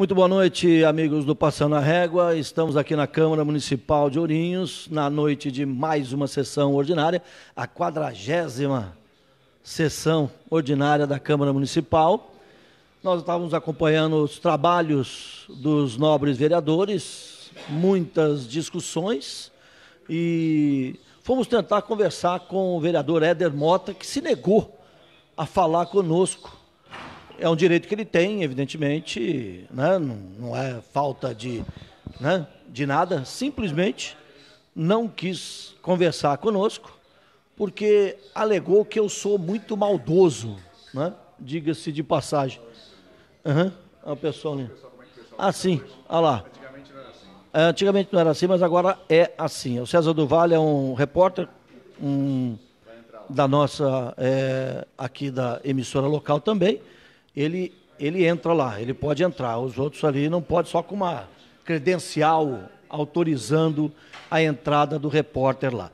Muito boa noite, amigos do Passando a Régua. Estamos aqui na Câmara Municipal de Ourinhos, na noite de mais uma sessão ordinária, a quadragésima sessão ordinária da Câmara Municipal. Nós estávamos acompanhando os trabalhos dos nobres vereadores, muitas discussões e fomos tentar conversar com o vereador Éder Mota, que se negou a falar conosco é um direito que ele tem, evidentemente, né? não, não é falta de, né? de nada, simplesmente não quis conversar conosco, porque alegou que eu sou muito maldoso, né? diga-se de passagem. Uhum. Ah, o pessoal ali. Né? Ah, sim, olha lá. É, antigamente não era assim, mas agora é assim. O César Duval é um repórter um, da nossa, é, aqui da emissora local também, ele, ele entra lá, ele pode entrar. Os outros ali não pode só com uma credencial autorizando a entrada do repórter lá.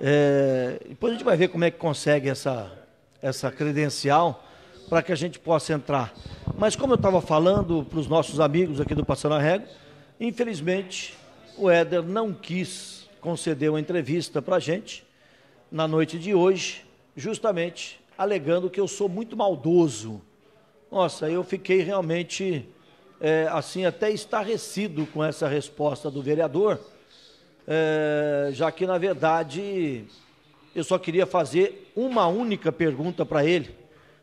É, depois a gente vai ver como é que consegue essa, essa credencial para que a gente possa entrar. Mas como eu estava falando para os nossos amigos aqui do Passando a Régua, infelizmente o Éder não quis conceder uma entrevista para a gente na noite de hoje, justamente alegando que eu sou muito maldoso nossa, eu fiquei realmente é, assim até estarrecido com essa resposta do vereador, é, já que na verdade eu só queria fazer uma única pergunta para ele.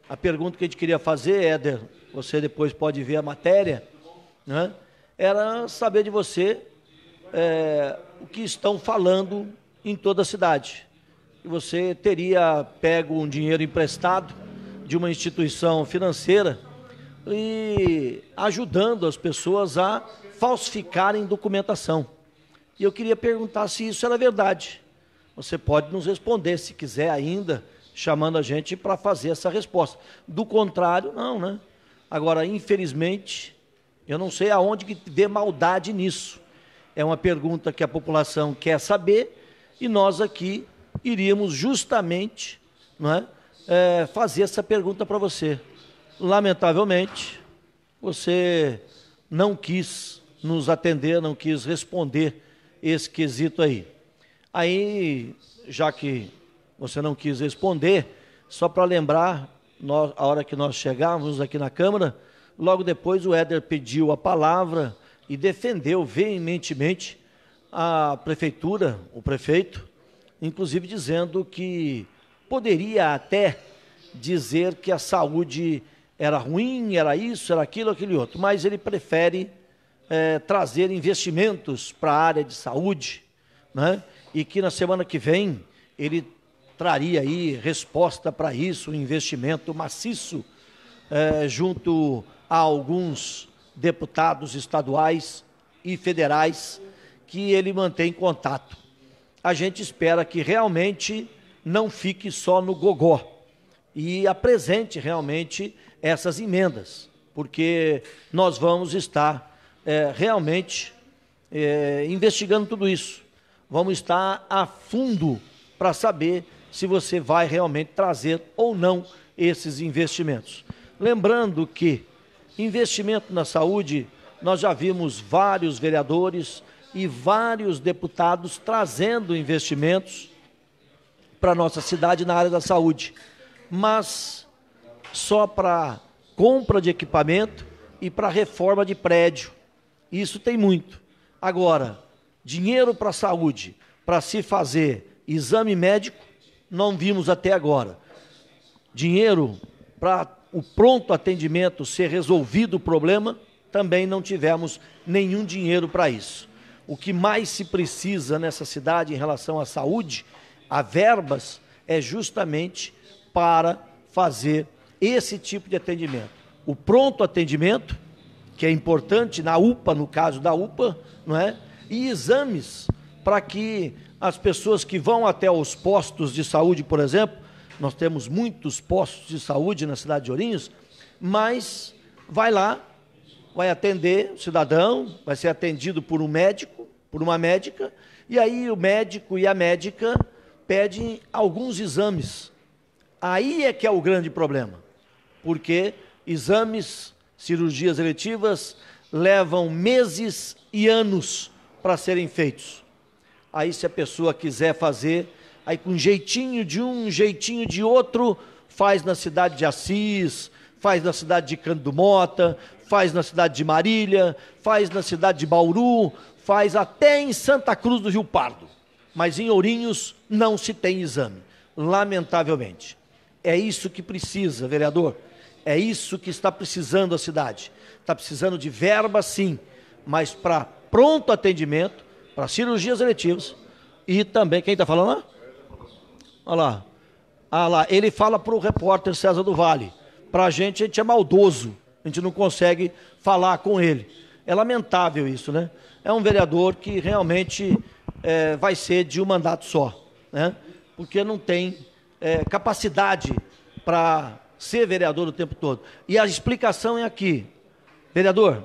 A pergunta que a gente queria fazer, Éder, você depois pode ver a matéria, né? era saber de você é, o que estão falando em toda a cidade. E você teria pego um dinheiro emprestado de uma instituição financeira e ajudando as pessoas a falsificarem documentação. E eu queria perguntar se isso era verdade. Você pode nos responder, se quiser ainda, chamando a gente para fazer essa resposta. Do contrário, não, né? Agora, infelizmente, eu não sei aonde que vê maldade nisso. É uma pergunta que a população quer saber e nós aqui iríamos justamente, não é? é, fazer essa pergunta para você. Lamentavelmente, você não quis nos atender, não quis responder esse quesito aí. Aí, já que você não quis responder, só para lembrar, nós, a hora que nós chegávamos aqui na Câmara, logo depois o Éder pediu a palavra e defendeu veementemente a prefeitura, o prefeito, inclusive dizendo que poderia até dizer que a saúde era ruim, era isso, era aquilo, aquele outro, mas ele prefere é, trazer investimentos para a área de saúde, né? e que na semana que vem ele traria aí resposta para isso, um investimento maciço é, junto a alguns deputados estaduais e federais que ele mantém contato. A gente espera que realmente não fique só no gogó e apresente realmente essas emendas, porque nós vamos estar é, realmente é, investigando tudo isso. Vamos estar a fundo para saber se você vai realmente trazer ou não esses investimentos. Lembrando que investimento na saúde, nós já vimos vários vereadores e vários deputados trazendo investimentos para a nossa cidade na área da saúde, mas só para compra de equipamento e para reforma de prédio. Isso tem muito. Agora, dinheiro para a saúde, para se fazer exame médico, não vimos até agora. Dinheiro para o pronto atendimento ser resolvido o problema, também não tivemos nenhum dinheiro para isso. O que mais se precisa nessa cidade em relação à saúde a verbas é justamente para fazer esse tipo de atendimento. O pronto atendimento, que é importante na UPA, no caso da UPA, não é? E exames para que as pessoas que vão até os postos de saúde, por exemplo, nós temos muitos postos de saúde na cidade de Ourinhos, mas vai lá, vai atender o cidadão, vai ser atendido por um médico, por uma médica, e aí o médico e a médica pedem alguns exames. Aí é que é o grande problema, porque exames, cirurgias eletivas levam meses e anos para serem feitos. Aí, se a pessoa quiser fazer, aí com jeitinho de um, jeitinho de outro, faz na cidade de Assis, faz na cidade de Cândido Mota, faz na cidade de Marília, faz na cidade de Bauru, faz até em Santa Cruz do Rio Pardo mas em Ourinhos não se tem exame, lamentavelmente. É isso que precisa, vereador. É isso que está precisando a cidade. Está precisando de verba, sim, mas para pronto atendimento, para cirurgias eletivas e também. Quem está falando lá? Olha lá. Ah lá, ele fala para o repórter César do Vale. Para a gente, a gente é maldoso. A gente não consegue falar com ele. É lamentável isso, né? É um vereador que realmente é, vai ser de um mandato só, né? porque não tem é, capacidade para ser vereador o tempo todo. E a explicação é aqui. Vereador,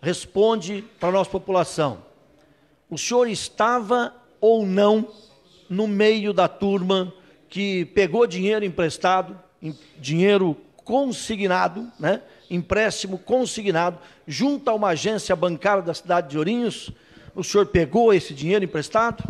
responde para a nossa população. O senhor estava ou não no meio da turma que pegou dinheiro emprestado, dinheiro consignado, né? empréstimo consignado, junto a uma agência bancária da cidade de Ourinhos, o senhor pegou esse dinheiro emprestado?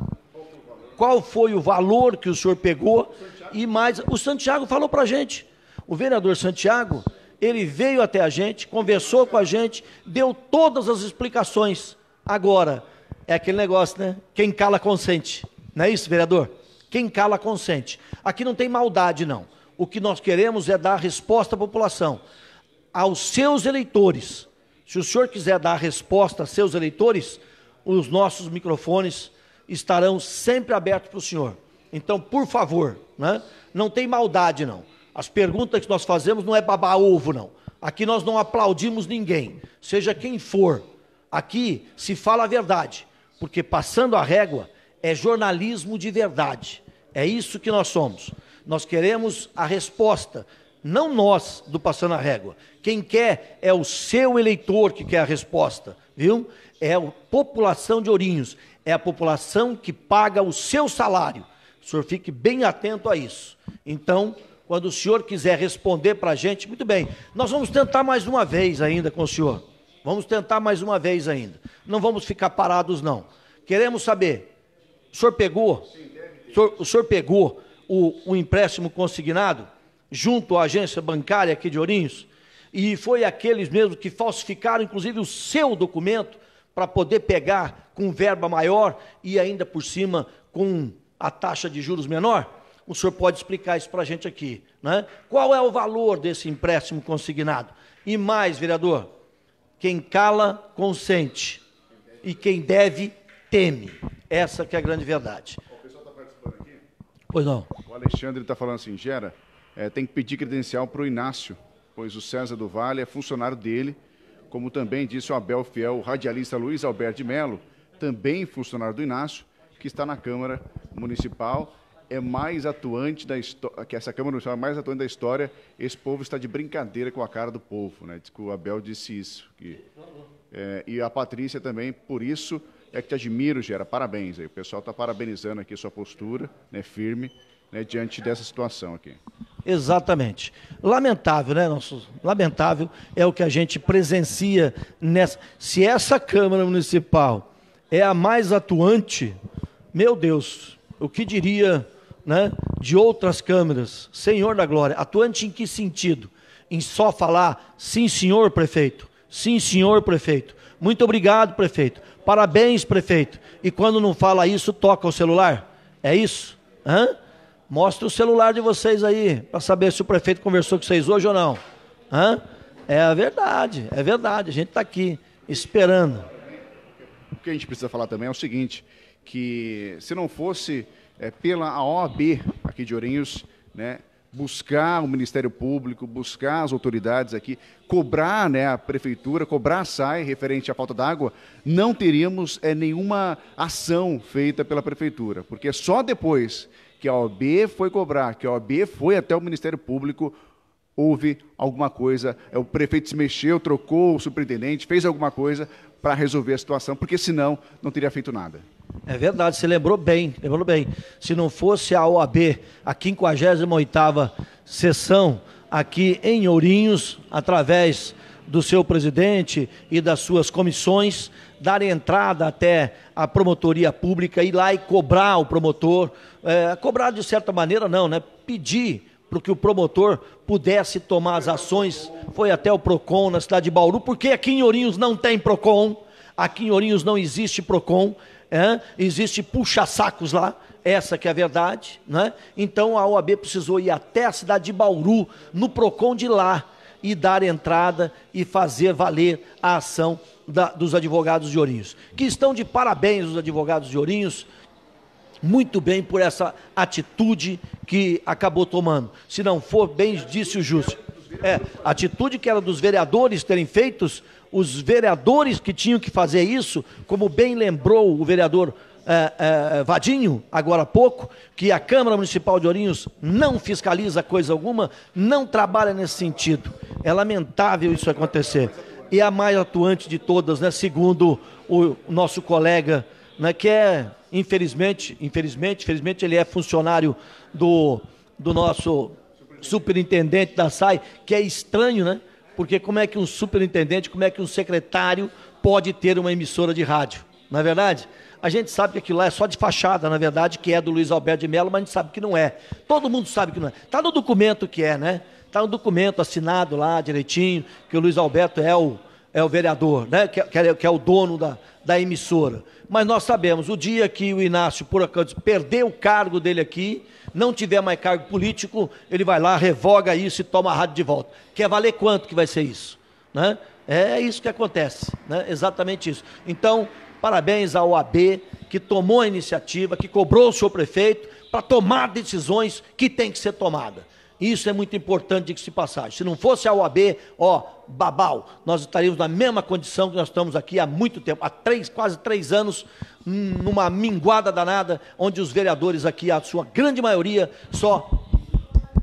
Qual foi o valor que o senhor pegou? E mais, o Santiago falou para a gente. O vereador Santiago, ele veio até a gente, conversou com a gente, deu todas as explicações. Agora, é aquele negócio, né? Quem cala consente. Não é isso, vereador? Quem cala consente. Aqui não tem maldade, não. O que nós queremos é dar resposta à população, aos seus eleitores. Se o senhor quiser dar resposta aos seus eleitores, os nossos microfones estarão sempre abertos para o senhor. Então, por favor, né? não tem maldade, não. As perguntas que nós fazemos não é babar ovo, não. Aqui nós não aplaudimos ninguém, seja quem for. Aqui se fala a verdade, porque passando a régua é jornalismo de verdade. É isso que nós somos. Nós queremos a resposta não nós do Passando a Régua. Quem quer é o seu eleitor que quer a resposta, viu? É a população de Ourinhos, é a população que paga o seu salário. O senhor fique bem atento a isso. Então, quando o senhor quiser responder para a gente, muito bem. Nós vamos tentar mais uma vez ainda com o senhor. Vamos tentar mais uma vez ainda. Não vamos ficar parados, não. Queremos saber, o senhor pegou? O senhor, o senhor pegou o, o empréstimo consignado? junto à agência bancária aqui de Ourinhos, e foi aqueles mesmos que falsificaram, inclusive, o seu documento para poder pegar com verba maior e ainda por cima com a taxa de juros menor? O senhor pode explicar isso para a gente aqui. Né? Qual é o valor desse empréstimo consignado? E mais, vereador, quem cala, consente. E quem deve, teme. Essa que é a grande verdade. O pessoal está participando aqui? Pois não. O Alexandre está falando assim, Gera, é, tem que pedir credencial para o Inácio, pois o César do Vale é funcionário dele, como também disse o Abel Fiel, o radialista Luiz Alberto de Melo, também funcionário do Inácio, que está na Câmara Municipal, é mais atuante da história, que essa Câmara Municipal é mais atuante da história, esse povo está de brincadeira com a cara do povo, né? Diz que o Abel disse isso. Que, é, e a Patrícia também, por isso, é que te admiro, Gera, parabéns aí. O pessoal está parabenizando aqui a sua postura, né, firme, né, diante dessa situação aqui. Exatamente. Lamentável, né, nosso? Lamentável é o que a gente presencia nessa. Se essa Câmara Municipal é a mais atuante, meu Deus, o que diria né, de outras câmeras, Senhor da Glória, atuante em que sentido? Em só falar, sim, senhor prefeito, sim, senhor prefeito, muito obrigado, prefeito, parabéns, prefeito. E quando não fala isso, toca o celular? É isso? Hã? Mostra o celular de vocês aí, para saber se o prefeito conversou com vocês hoje ou não. Hã? É a verdade, é verdade. A gente está aqui esperando. O que a gente precisa falar também é o seguinte, que se não fosse é, pela OAB aqui de Ourinhos, né, buscar o Ministério Público, buscar as autoridades aqui, cobrar né, a prefeitura, cobrar a SAI referente à falta d'água, não teríamos é, nenhuma ação feita pela prefeitura, porque só depois que a OAB foi cobrar, que a OAB foi até o Ministério Público, houve alguma coisa, é, o prefeito se mexeu, trocou o superintendente, fez alguma coisa para resolver a situação, porque senão não teria feito nada. É verdade, você lembrou bem, lembrou bem. Se não fosse a OAB, a 58ª sessão aqui em Ourinhos, através do seu presidente e das suas comissões, dar entrada até a promotoria pública, ir lá e cobrar o promotor, é, cobrar de certa maneira não, né? Pedir para que o promotor pudesse tomar as ações, foi até o PROCON na cidade de Bauru, porque aqui em Ourinhos não tem PROCON, aqui em Ourinhos não existe PROCON, é? existe puxa-sacos lá, essa que é a verdade, né? Então a OAB precisou ir até a cidade de Bauru, no PROCON de lá, e dar entrada e fazer valer a ação da, dos advogados de Ourinhos, que estão de parabéns os advogados de Ourinhos, muito bem por essa atitude que acabou tomando. Se não for, bem disse o Júcio. É, a atitude que era dos vereadores terem feitos, os vereadores que tinham que fazer isso, como bem lembrou o vereador é, é, Vadinho, agora há pouco, que a Câmara Municipal de Ourinhos não fiscaliza coisa alguma, não trabalha nesse sentido. É lamentável isso acontecer e a mais atuante de todas, né? Segundo o nosso colega, né? Que é, infelizmente, infelizmente, infelizmente ele é funcionário do, do nosso superintendente da SAI, que é estranho, né? Porque como é que um superintendente, como é que um secretário pode ter uma emissora de rádio? Não é verdade? A gente sabe que aquilo lá é só de fachada, na verdade, que é do Luiz Alberto de Mello, mas a gente sabe que não é. Todo mundo sabe que não é. Está no documento que é, né? Está um documento assinado lá direitinho, que o Luiz Alberto é o, é o vereador, né? que, que, é, que é o dono da, da emissora. Mas nós sabemos, o dia que o Inácio, por acaso, perder o cargo dele aqui, não tiver mais cargo político, ele vai lá, revoga isso e toma a rádio de volta. Quer valer quanto que vai ser isso? Né? É isso que acontece, né? exatamente isso. Então, parabéns ao AB, que tomou a iniciativa, que cobrou o seu prefeito para tomar decisões que têm que ser tomadas. Isso é muito importante de se passagem. Se não fosse a OAB, ó, babau, nós estaríamos na mesma condição que nós estamos aqui há muito tempo, há três, quase três anos, numa minguada danada, onde os vereadores aqui, a sua grande maioria, só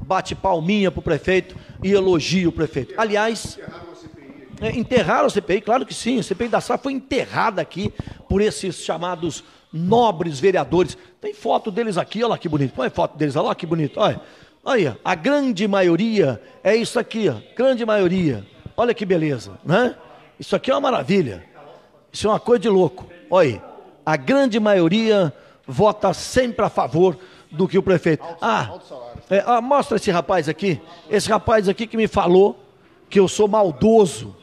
bate palminha para o prefeito e elogia o prefeito. Aliás. É, enterraram a CPI, claro que sim. A CPI da SAF foi enterrada aqui por esses chamados nobres vereadores. Tem foto deles aqui, olha lá que bonito. Põe foto deles, olha lá que bonito. Olha. Olha, a grande maioria é isso aqui, ó, grande maioria. Olha que beleza, né? Isso aqui é uma maravilha. Isso é uma coisa de louco. Olha, a grande maioria vota sempre a favor do que o prefeito. Ah, é, ah, mostra esse rapaz aqui, esse rapaz aqui que me falou que eu sou maldoso,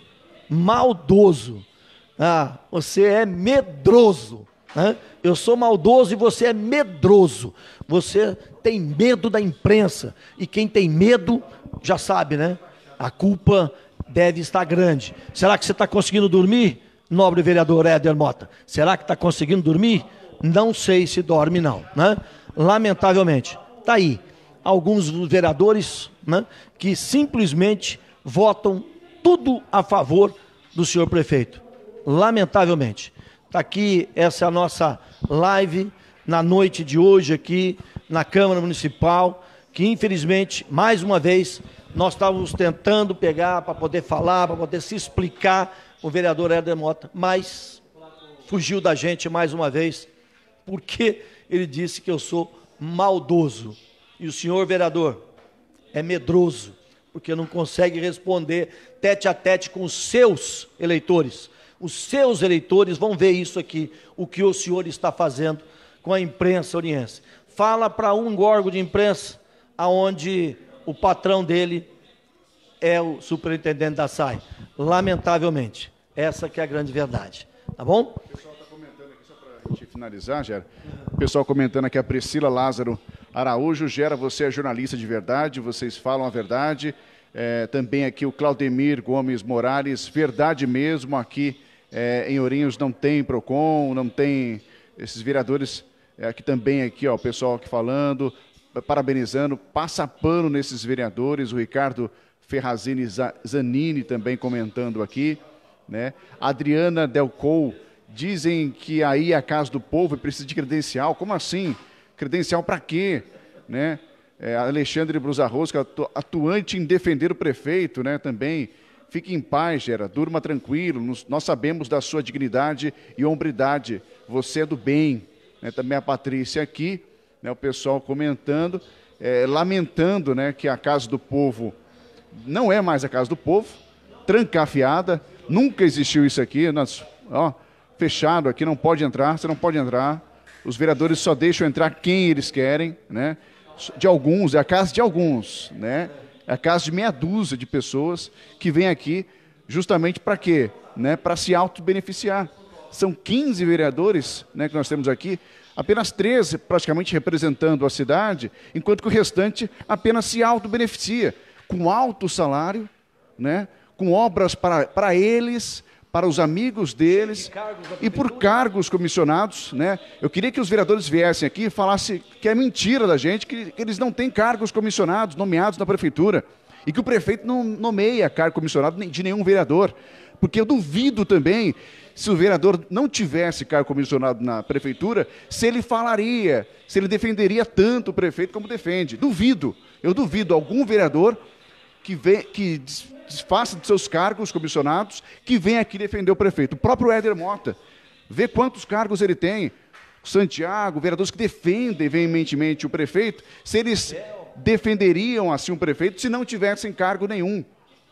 maldoso. Ah, você é medroso. Né? Eu sou maldoso e você é medroso. Você tem medo da imprensa. E quem tem medo, já sabe, né? A culpa deve estar grande. Será que você está conseguindo dormir, nobre vereador Éder Mota? Será que está conseguindo dormir? Não sei se dorme, não. Né? Lamentavelmente. Está aí alguns vereadores né, que simplesmente votam tudo a favor do senhor prefeito. Lamentavelmente. Está aqui, essa é a nossa live na noite de hoje aqui na Câmara Municipal, que infelizmente, mais uma vez, nós estávamos tentando pegar para poder falar, para poder se explicar o vereador Herder Mota, mas fugiu da gente mais uma vez, porque ele disse que eu sou maldoso. E o senhor vereador é medroso, porque não consegue responder tete a tete com os seus eleitores. Os seus eleitores vão ver isso aqui, o que o senhor está fazendo com a imprensa oriense. Fala para um gorgo de imprensa aonde o patrão dele é o superintendente da SAI. Lamentavelmente, essa que é a grande verdade. Tá bom? O pessoal está comentando aqui, só para a gente finalizar, Gera. O pessoal comentando aqui, a Priscila Lázaro Araújo, Gera, você é jornalista de verdade, vocês falam a verdade. É, também aqui o Claudemir Gomes Morales, verdade mesmo aqui é, em Ourinhos não tem PROCON, não tem esses vereadores é, aqui também, aqui, ó, o pessoal aqui falando, parabenizando, passa pano nesses vereadores, o Ricardo Ferrazini Zanini também comentando aqui, né? Adriana Delcou, dizem que aí é a casa do povo precisa de credencial, como assim? Credencial para quê? Né? É, Alexandre Brusarrosca, atuante em defender o prefeito, né, também, Fique em paz, Gera, durma tranquilo, nós sabemos da sua dignidade e hombridade, você é do bem. Né? Também a Patrícia aqui, né? o pessoal comentando, é, lamentando né? que a Casa do Povo não é mais a Casa do Povo, trancafiada, nunca existiu isso aqui, nós, ó, fechado aqui, não pode entrar, você não pode entrar. Os vereadores só deixam entrar quem eles querem, né? De alguns, é a casa de alguns, né? a é casa de meia dúzia de pessoas que vêm aqui justamente para quê? Né? Para se autobeneficiar. São 15 vereadores né, que nós temos aqui, apenas 13 praticamente representando a cidade, enquanto que o restante apenas se autobeneficia, com alto salário, né, com obras para, para eles, para os amigos deles e por cargos comissionados. Né? Eu queria que os vereadores viessem aqui e falassem que é mentira da gente, que, que eles não têm cargos comissionados, nomeados na prefeitura, e que o prefeito não nomeia cargo comissionado de nenhum vereador. Porque eu duvido também, se o vereador não tivesse cargo comissionado na prefeitura, se ele falaria, se ele defenderia tanto o prefeito como defende. Duvido. Eu duvido algum vereador que, vem, que desfaça de seus cargos comissionados, que vem aqui defender o prefeito. O próprio Éder Mota, vê quantos cargos ele tem. Santiago, vereadores que defendem veementemente o prefeito, se eles defenderiam assim o prefeito se não tivessem cargo nenhum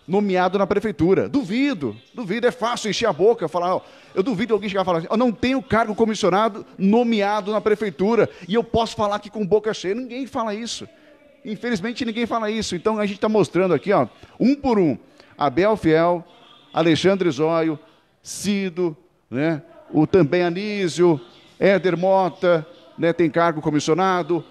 nomeado na prefeitura. Duvido, duvido, é fácil encher a boca, falar, ó, eu duvido alguém chegar e falar assim, eu não tenho cargo comissionado nomeado na prefeitura e eu posso falar aqui com boca cheia. Ninguém fala isso. Infelizmente ninguém fala isso. Então a gente está mostrando aqui, ó, um por um. Abel Fiel, Alexandre Zóio, Cido, né? o também Anísio, Éder Mota, né? tem cargo comissionado,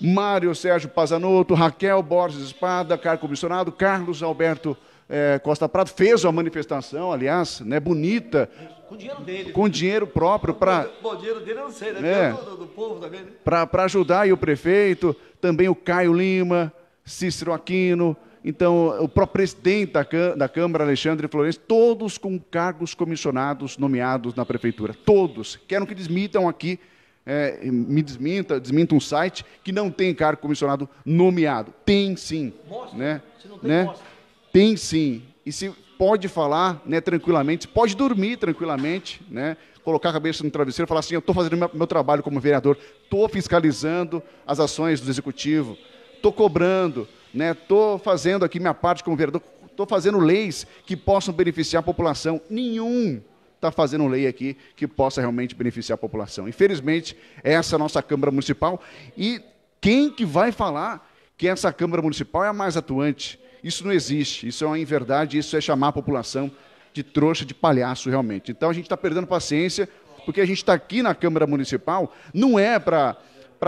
Mário Sérgio Pazanotto, Raquel Borges Espada, cargo comissionado, Carlos Alberto eh, Costa Prado, fez uma manifestação, aliás, né? bonita. Com dinheiro dele. Com dinheiro próprio para. Bom, dinheiro dele eu não sei, né? né? Do, do, do povo também, né? Para ajudar aí o prefeito também o Caio Lima, Cícero Aquino, então o próprio presidente da, da Câmara, Alexandre Florencio, todos com cargos comissionados nomeados na prefeitura, todos. Quero que desmitam aqui, é, me desminta, desminta um site que não tem cargo comissionado nomeado. Tem sim. Mostra, né? Se não tem, né? Mostra. Tem sim. E se pode falar né, tranquilamente, pode dormir tranquilamente, né? colocar a cabeça no travesseiro e falar assim: eu estou fazendo meu, meu trabalho como vereador, estou fiscalizando as ações do executivo, estou cobrando, estou né, fazendo aqui minha parte como vereador, estou fazendo leis que possam beneficiar a população. Nenhum está fazendo lei aqui que possa realmente beneficiar a população. Infelizmente, é essa é a nossa Câmara Municipal. E quem que vai falar que essa Câmara Municipal é a mais atuante? Isso não existe, isso é uma inverdade, isso é chamar a população de trouxa, de palhaço, realmente. Então a gente está perdendo paciência, porque a gente está aqui na Câmara Municipal, não é para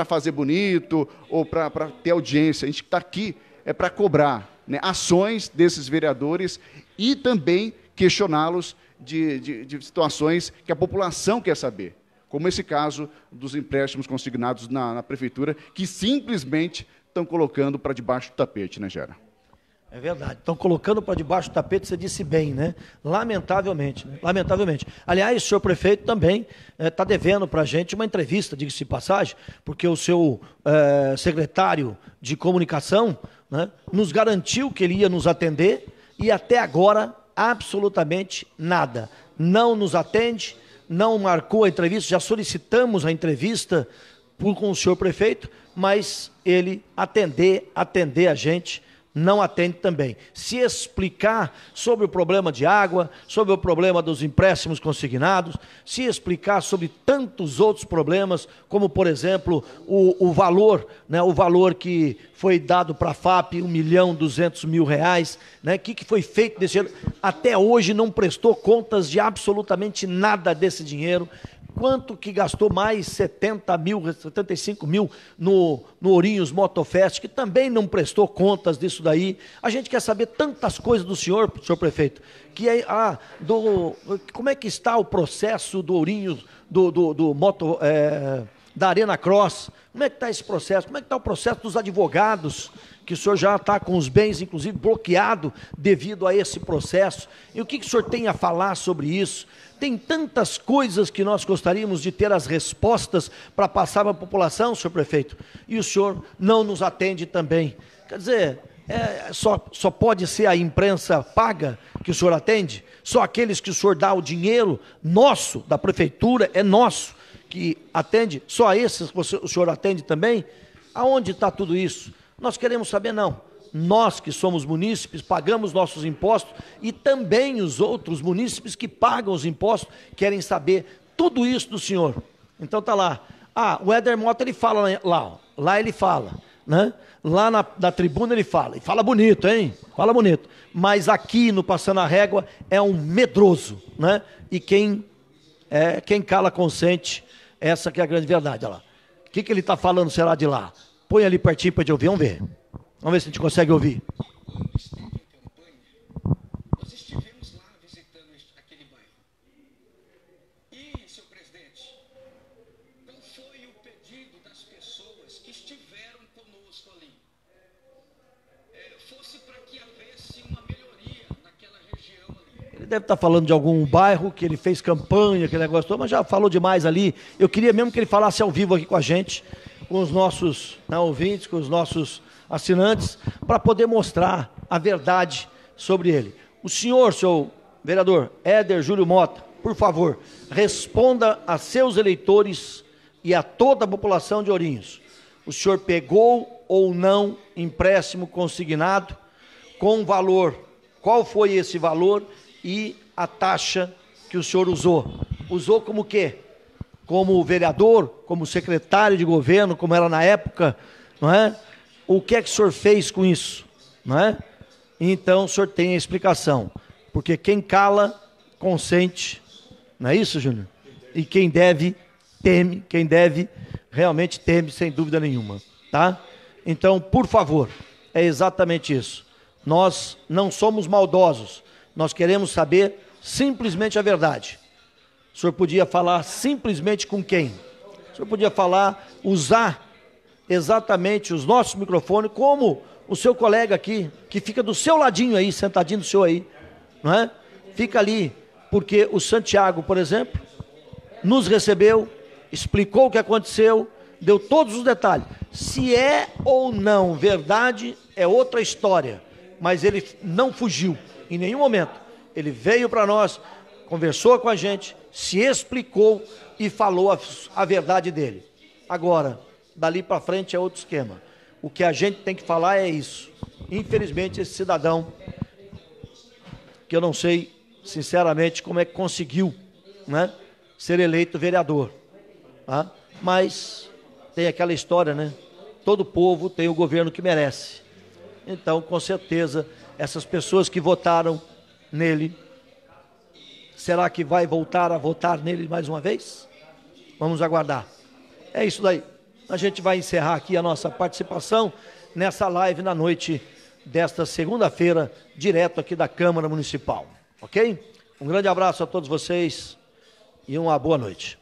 fazer bonito ou para ter audiência, a gente está aqui é para cobrar né, ações desses vereadores e também questioná-los de, de, de situações que a população quer saber como esse caso dos empréstimos consignados na, na prefeitura, que simplesmente estão colocando para debaixo do tapete, né, Gera? É verdade. Estão colocando para debaixo do tapete, você disse bem, né? Lamentavelmente. Né? Lamentavelmente. Aliás, o senhor prefeito também está eh, é, devendo para a gente uma entrevista, diga-se de passagem, porque o seu é, secretário de comunicação né, nos garantiu que ele ia nos atender e até agora, absolutamente nada. Não nos atende, não marcou a entrevista, já solicitamos a entrevista por, com o senhor prefeito, mas ele atender, atender a gente não atende também. Se explicar sobre o problema de água, sobre o problema dos empréstimos consignados, se explicar sobre tantos outros problemas, como por exemplo o, o valor, né, o valor que foi dado para a FAP, um milhão duzentos mil reais, né, que que foi feito desse dinheiro? Até hoje não prestou contas de absolutamente nada desse dinheiro quanto que gastou mais 70 mil, 75 mil no, no Ourinhos Motofest, que também não prestou contas disso daí. A gente quer saber tantas coisas do senhor, senhor prefeito, que é, ah, do, como é que está o processo do Ourinhos, do, do, do Moto... É, da Arena Cross. Como é que está esse processo? Como é que está o processo dos advogados, que o senhor já está com os bens, inclusive, bloqueado devido a esse processo? E o que, que o senhor tem a falar sobre isso? Tem tantas coisas que nós gostaríamos de ter as respostas para passar para a população, senhor prefeito, e o senhor não nos atende também. Quer dizer, é, só, só pode ser a imprensa paga que o senhor atende? Só aqueles que o senhor dá o dinheiro nosso, da prefeitura, é nosso que atende, só esses que o senhor atende também? Aonde está tudo isso? Nós queremos saber, não. Nós que somos munícipes, pagamos nossos impostos e também os outros munícipes que pagam os impostos querem saber tudo isso do senhor. Então está lá. Ah, o Eder Mota ele fala lá, lá ele fala, né? Lá na, na tribuna ele fala, e fala bonito, hein? Fala bonito. Mas aqui no Passando a Régua é um medroso, né? E quem é, quem cala consente. Essa que é a grande verdade. Olha lá. O que, que ele está falando será de lá? Põe ali pertinho para a gente ouvir. Vamos ver. Vamos ver se a gente consegue ouvir. deve estar tá falando de algum bairro que ele fez campanha, que negócio todo, mas já falou demais ali. Eu queria mesmo que ele falasse ao vivo aqui com a gente, com os nossos né, ouvintes, com os nossos assinantes, para poder mostrar a verdade sobre ele. O senhor, seu vereador Éder Júlio Mota, por favor, responda a seus eleitores e a toda a população de Ourinhos. O senhor pegou ou não empréstimo consignado com valor? Qual foi esse valor e a taxa que o senhor usou. Usou como quê? Como vereador, como secretário de governo, como era na época, não é? O que é que o senhor fez com isso, não é? Então o senhor tem a explicação, porque quem cala consente, não é isso, Júnior? E quem deve teme, quem deve realmente teme, sem dúvida nenhuma, tá? Então, por favor, é exatamente isso. Nós não somos maldosos, nós queremos saber simplesmente a verdade. O senhor podia falar simplesmente com quem? O senhor podia falar, usar exatamente os nossos microfones, como o seu colega aqui, que fica do seu ladinho aí, sentadinho do seu aí, não é? Fica ali, porque o Santiago, por exemplo, nos recebeu, explicou o que aconteceu, deu todos os detalhes. Se é ou não verdade, é outra história, mas ele não fugiu. Em nenhum momento. Ele veio para nós, conversou com a gente, se explicou e falou a, a verdade dele. Agora, dali para frente é outro esquema. O que a gente tem que falar é isso. Infelizmente, esse cidadão, que eu não sei, sinceramente, como é que conseguiu né, ser eleito vereador. Tá? Mas tem aquela história, né? Todo povo tem o governo que merece. Então, com certeza, essas pessoas que votaram nele, será que vai voltar a votar nele mais uma vez? Vamos aguardar. É isso daí. A gente vai encerrar aqui a nossa participação nessa live na noite desta segunda-feira, direto aqui da Câmara Municipal. Ok? Um grande abraço a todos vocês e uma boa noite.